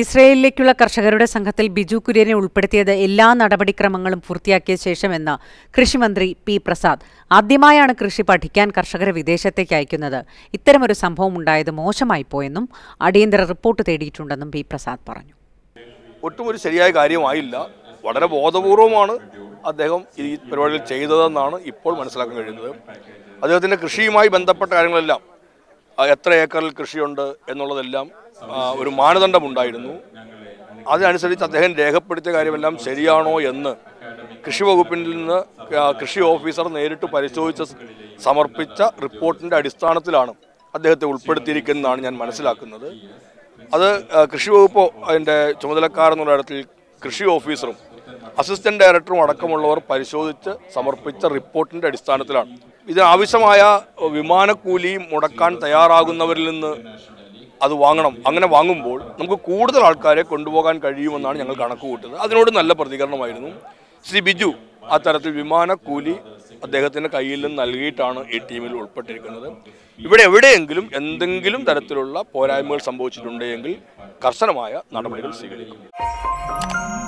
ഇസ്രയേലിലേക്കുള്ള കർഷകരുടെ സംഘത്തിൽ ബിജു കുര്യനെ ഉൾപ്പെടുത്തിയത് എല്ലാ നടപടിക്രമങ്ങളും പൂർത്തിയാക്കിയ ശേഷമെന്ന് കൃഷിമന്ത്രി പി പ്രസാദ് ആദ്യമായാണ് കൃഷി പഠിക്കാൻ കർഷകരെ വിദേശത്തേക്ക് അയക്കുന്നത് ഇത്തരമൊരു സംഭവം ഉണ്ടായത് മോശമായി പോയെന്നും അടിയന്തര റിപ്പോർട്ട് തേടിയിട്ടുണ്ടെന്നും പി പ്രസാദ് പറഞ്ഞു ഒട്ടും ഒരു ശരിയായ കാര്യമായില്ല വളരെ ബോധപൂർവമാണ് അദ്ദേഹം ഈ പരിപാടിയിൽ ചെയ്തതെന്നാണ് ഇപ്പോൾ മനസ്സിലാക്കാൻ കഴിയുന്നത് അദ്ദേഹത്തിൻ്റെ കൃഷിയുമായി ബന്ധപ്പെട്ട കാര്യങ്ങളെല്ലാം എത്ര ഏക്കറിൽ കൃഷിയുണ്ട് എന്നുള്ളതെല്ലാം ഒരു മാനദണ്ഡമുണ്ടായിരുന്നു അതിനനുസരിച്ച് അദ്ദേഹം രേഖപ്പെടുത്തിയ കാര്യമെല്ലാം ശരിയാണോ എന്ന് കൃഷി വകുപ്പിൽ നിന്ന് കൃഷി ഓഫീസർ നേരിട്ട് പരിശോധിച്ച് സമർപ്പിച്ച റിപ്പോർട്ടിൻ്റെ അടിസ്ഥാനത്തിലാണ് അദ്ദേഹത്തെ ഉൾപ്പെടുത്തിയിരിക്കുന്നതാണ് ഞാൻ മനസ്സിലാക്കുന്നത് അത് കൃഷി വകുപ്പ് അതിൻ്റെ ചുമതലക്കാരെന്നുള്ള ഇടത്തിൽ കൃഷി ഓഫീസറും അസിസ്റ്റന്റ് ഡയറക്ടറും അടക്കമുള്ളവർ പരിശോധിച്ച് സമർപ്പിച്ച റിപ്പോർട്ടിൻ്റെ അടിസ്ഥാനത്തിലാണ് ഇതിനാവശ്യമായ വിമാനക്കൂലി മുടക്കാൻ തയ്യാറാകുന്നവരിൽ നിന്ന് അത് വാങ്ങണം അങ്ങനെ വാങ്ങുമ്പോൾ നമുക്ക് കൂടുതൽ ആൾക്കാരെ കൊണ്ടുപോകാൻ കഴിയുമെന്നാണ് ഞങ്ങൾ കണക്ക് കൂട്ടുന്നത് അതിനോട് നല്ല പ്രതികരണമായിരുന്നു ശ്രീ ബിജു അത്തരത്തിൽ വിമാനക്കൂലി അദ്ദേഹത്തിൻ്റെ കയ്യിൽ നിന്ന് നൽകിയിട്ടാണ് ഈ ടീമിൽ ഉൾപ്പെട്ടിരിക്കുന്നത് ഇവിടെ എവിടെയെങ്കിലും എന്തെങ്കിലും തരത്തിലുള്ള പോരായ്മകൾ സംഭവിച്ചിട്ടുണ്ടെങ്കിൽ കർശനമായ നടപടികൾ സ്വീകരിക്കും